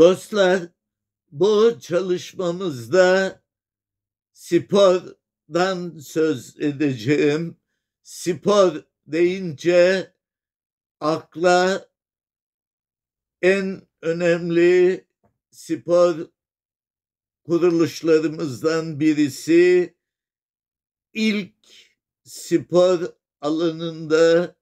Dostlar bu çalışmamızda spordan söz edeceğim. Spor deyince akla en önemli spor kuruluşlarımızdan birisi ilk spor alanında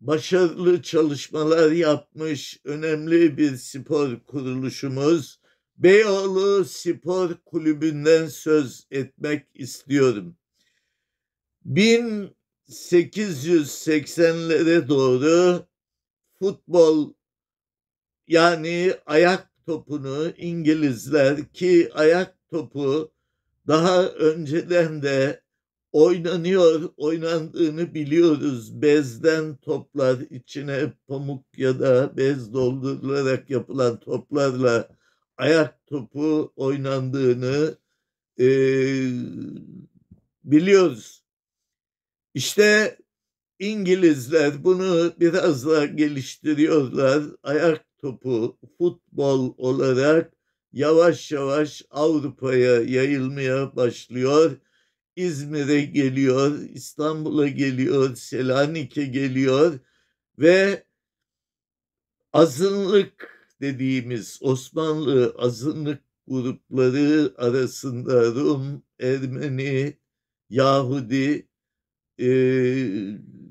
başarılı çalışmalar yapmış önemli bir spor kuruluşumuz Beyoğlu Spor Kulübü'nden söz etmek istiyorum. 1880'lere doğru futbol yani ayak topunu İngilizler ki ayak topu daha önceden de oynanıyor, oynandığını biliyoruz. Bezden toplar içine pamuk ya da bez doldurularak yapılan toplarla ayak topu oynandığını e, biliyoruz. İşte İngilizler bunu biraz daha geliştiriyorlar. Ayak topu futbol olarak yavaş yavaş Avrupa'ya yayılmaya başlıyor İzmir'e geliyor, İstanbul'a geliyor, Selanik'e geliyor ve azınlık dediğimiz Osmanlı azınlık grupları arasında Rum, Ermeni, Yahudi e,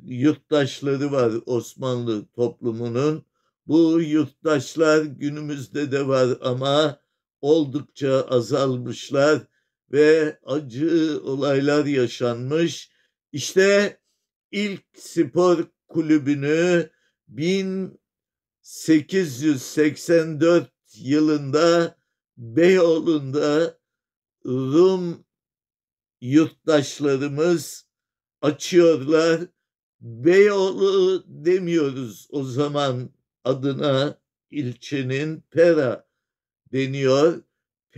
yurttaşları var Osmanlı toplumunun. Bu yurttaşlar günümüzde de var ama oldukça azalmışlar ve acı olaylar yaşanmış. İşte ilk spor kulübünü 1884 yılında Beyoğlu'nda Rum yurttaşlarımız açıyorlar. Beyoğlu demiyoruz o zaman adına ilçenin Pera deniyor.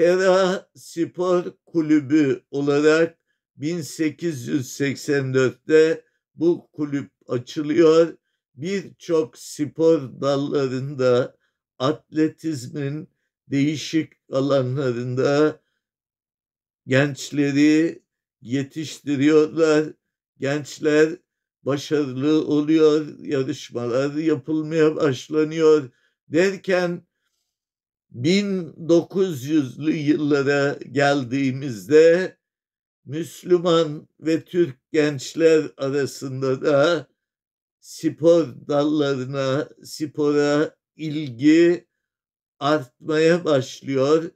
Pera Spor Kulübü olarak 1884'te bu kulüp açılıyor. Birçok spor dallarında atletizmin değişik alanlarında gençleri yetiştiriyorlar. Gençler başarılı oluyor, yarışmalar yapılmaya başlanıyor derken 1900'lü yıllara geldiğimizde Müslüman ve Türk gençler arasında da spor dallarına, spora ilgi artmaya başlıyor.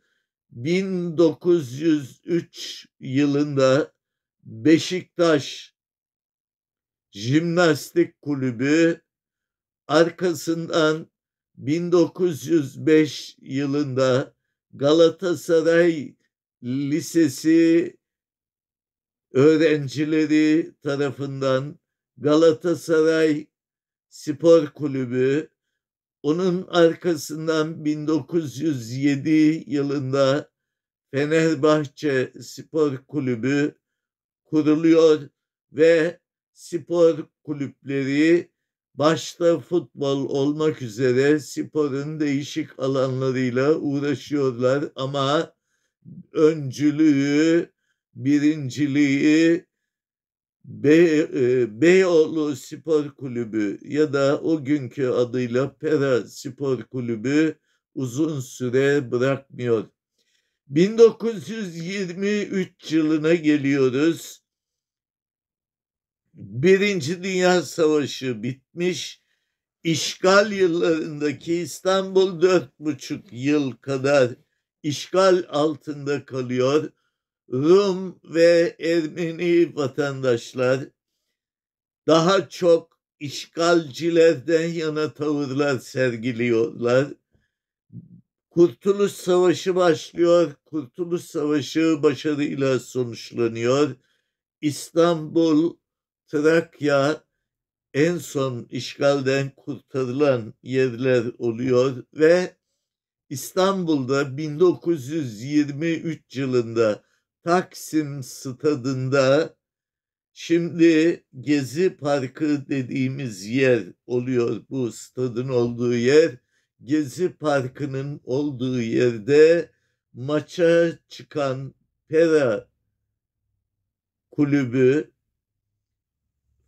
1903 yılında Beşiktaş Jimnastik Kulübü arkasından 1905 yılında Galatasaray Lisesi öğrencileri tarafından Galatasaray Spor Kulübü onun arkasından 1907 yılında Fenerbahçe Spor Kulübü kuruluyor ve spor kulüpleri başta futbol olmak üzere sporun değişik alanlarıyla uğraşıyorlar ama öncülüğü, birinciliği Bey, Beyoğlu Spor Kulübü ya da o günkü adıyla Pera Spor Kulübü uzun süre bırakmıyor. 1923 yılına geliyoruz. Birinci Dünya Savaşı bitmiş. işgal yıllarındaki İstanbul dört buçuk yıl kadar işgal altında kalıyor. Rum ve Ermeni vatandaşlar daha çok işgalcilerden yana tavırlar sergiliyorlar. Kurtuluş Savaşı başlıyor. Kurtuluş Savaşı başarıyla sonuçlanıyor. İstanbul Trakya en son işgalden kurtarılan yerler oluyor ve İstanbul'da 1923 yılında Taksim stadında şimdi Gezi Parkı dediğimiz yer oluyor bu stadın olduğu yer. Gezi Parkı'nın olduğu yerde maça çıkan Pera kulübü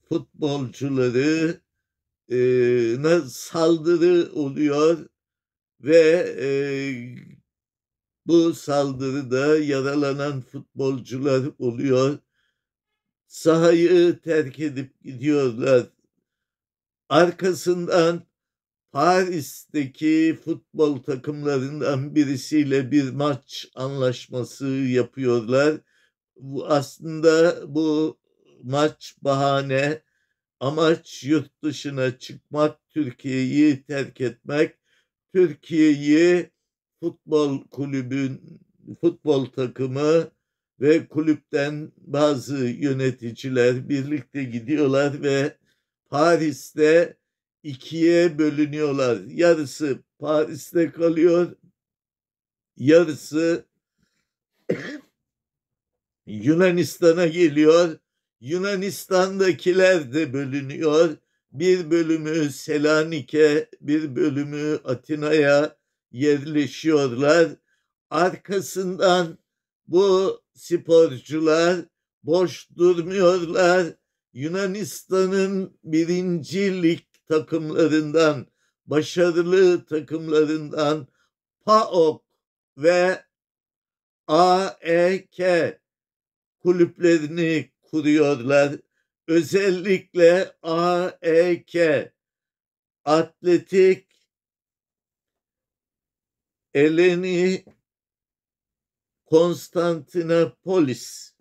futbolcuları e, saldırı oluyor ve e, bu saldırıda yaralanan futbolcular oluyor. Sahayı terk edip gidiyorlar. Arkasından Paris'teki futbol takımlarından birisiyle bir maç anlaşması yapıyorlar. Bu aslında bu maç bahane, amaç yurt dışına çıkmak, Türkiye'yi terk etmek, Türkiye'yi futbol kulübün futbol takımı ve kulüpten bazı yöneticiler birlikte gidiyorlar ve Paris'te ikiye bölünüyorlar. Yarısı Paris'te kalıyor, yarısı Yunanistan'a geliyor Yunanistan'dakiler de bölünüyor. Bir bölümü Selanik'e, bir bölümü Atina'ya yerleşiyorlar. Arkasından bu sporcular boş durmuyorlar. Yunanistan'ın birinci lig takımlarından, başarılı takımlarından PAOK ve AEK kulüplerini kuruyorlar. Özellikle AEK Atletik Eleni Konstantinopolis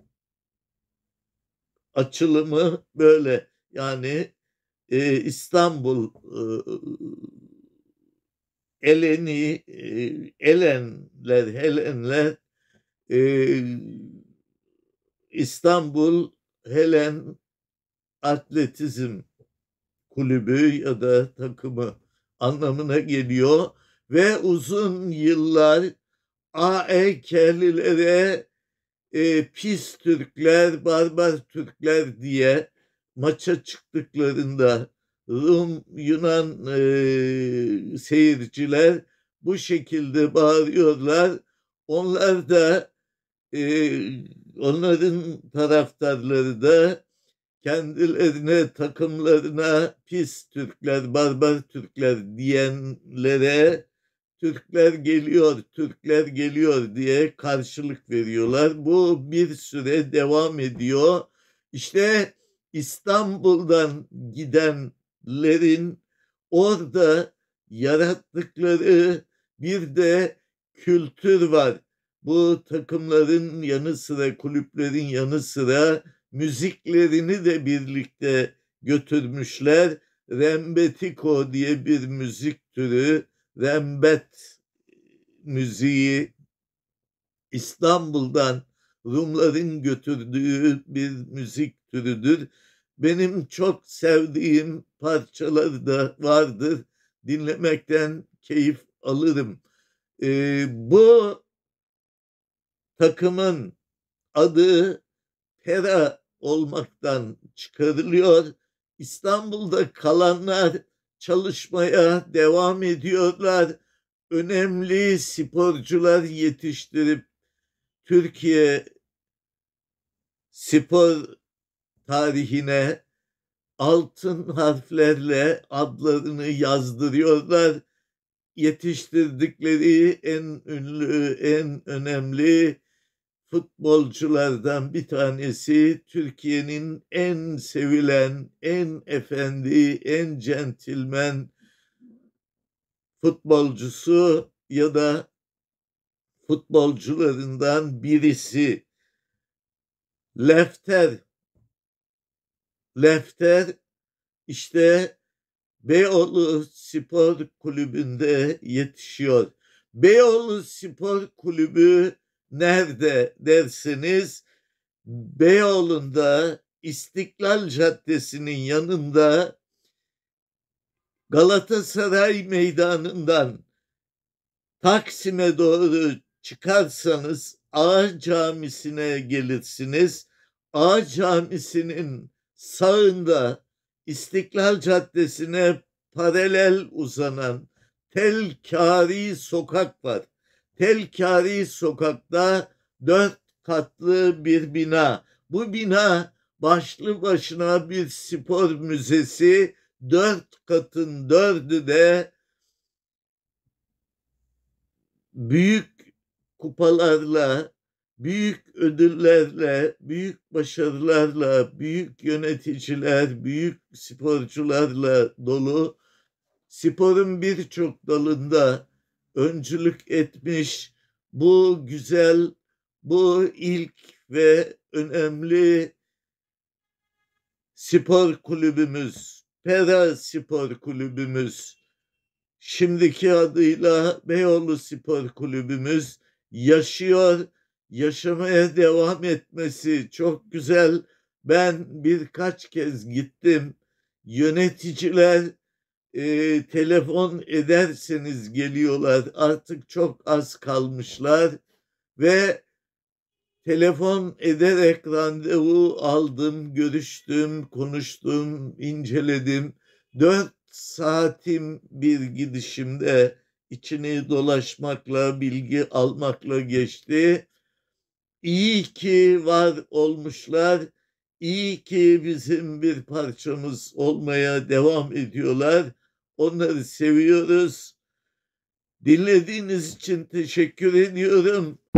açılımı böyle yani e, İstanbul e, Eleni e, Elenler Helenler e, İstanbul Helen Atletizm kulübü ya da takımı anlamına geliyor ve uzun yıllar AEK'lilere e, pis Türkler, barbar Türkler diye maça çıktıklarında Rum, Yunan e, seyirciler bu şekilde bağırıyorlar. Onlar da e, onların taraftarları da kendilerine, takımlarına pis Türkler, barbar Türkler diyenlere Türkler geliyor, Türkler geliyor diye karşılık veriyorlar. Bu bir süre devam ediyor. İşte İstanbul'dan gidenlerin orada yarattıkları bir de kültür var bu takımların yanı sıra kulüplerin yanı sıra müziklerini de birlikte götürmüşler. Rembetiko diye bir müzik türü, rembet müziği İstanbul'dan Rumların götürdüğü bir müzik türüdür. Benim çok sevdiğim parçalar da vardır. Dinlemekten keyif alırım. Ee, bu takımın adı Pera olmaktan çıkarılıyor. İstanbul'da kalanlar çalışmaya devam ediyorlar. Önemli sporcular yetiştirip Türkiye spor tarihine altın harflerle adlarını yazdırıyorlar. Yetiştirdikleri en ünlü, en önemli futbolculardan bir tanesi Türkiye'nin en sevilen, en efendi, en centilmen futbolcusu ya da futbolcularından birisi. Lefter. Lefter işte Beyoğlu Spor Kulübü'nde yetişiyor. Beyoğlu Spor Kulübü nerede dersiniz? Beyoğlu'nda İstiklal Caddesi'nin yanında Galatasaray Meydanı'ndan Taksim'e doğru çıkarsanız A Camisi'ne gelirsiniz. A Camisi'nin sağında İstiklal Caddesi'ne paralel uzanan Telkari sokak var. Telkari sokakta dört katlı bir bina. Bu bina başlı başına bir spor müzesi. Dört katın dördü de büyük kupalarla, büyük ödüllerle, büyük başarılarla, büyük yöneticiler, büyük sporcularla dolu. Sporun birçok dalında öncülük etmiş bu güzel, bu ilk ve önemli spor kulübümüz, Pera Spor Kulübümüz, şimdiki adıyla Beyoğlu Spor Kulübümüz yaşıyor, yaşamaya devam etmesi çok güzel. Ben birkaç kez gittim. Yöneticiler e, telefon ederseniz geliyorlar. Artık çok az kalmışlar ve telefon ederek randevu aldım, görüştüm, konuştum, inceledim. Dört saatim bir gidişimde içini dolaşmakla, bilgi almakla geçti. İyi ki var olmuşlar. İyi ki bizim bir parçamız olmaya devam ediyorlar. Onları seviyoruz. Dinlediğiniz için teşekkür ediyorum.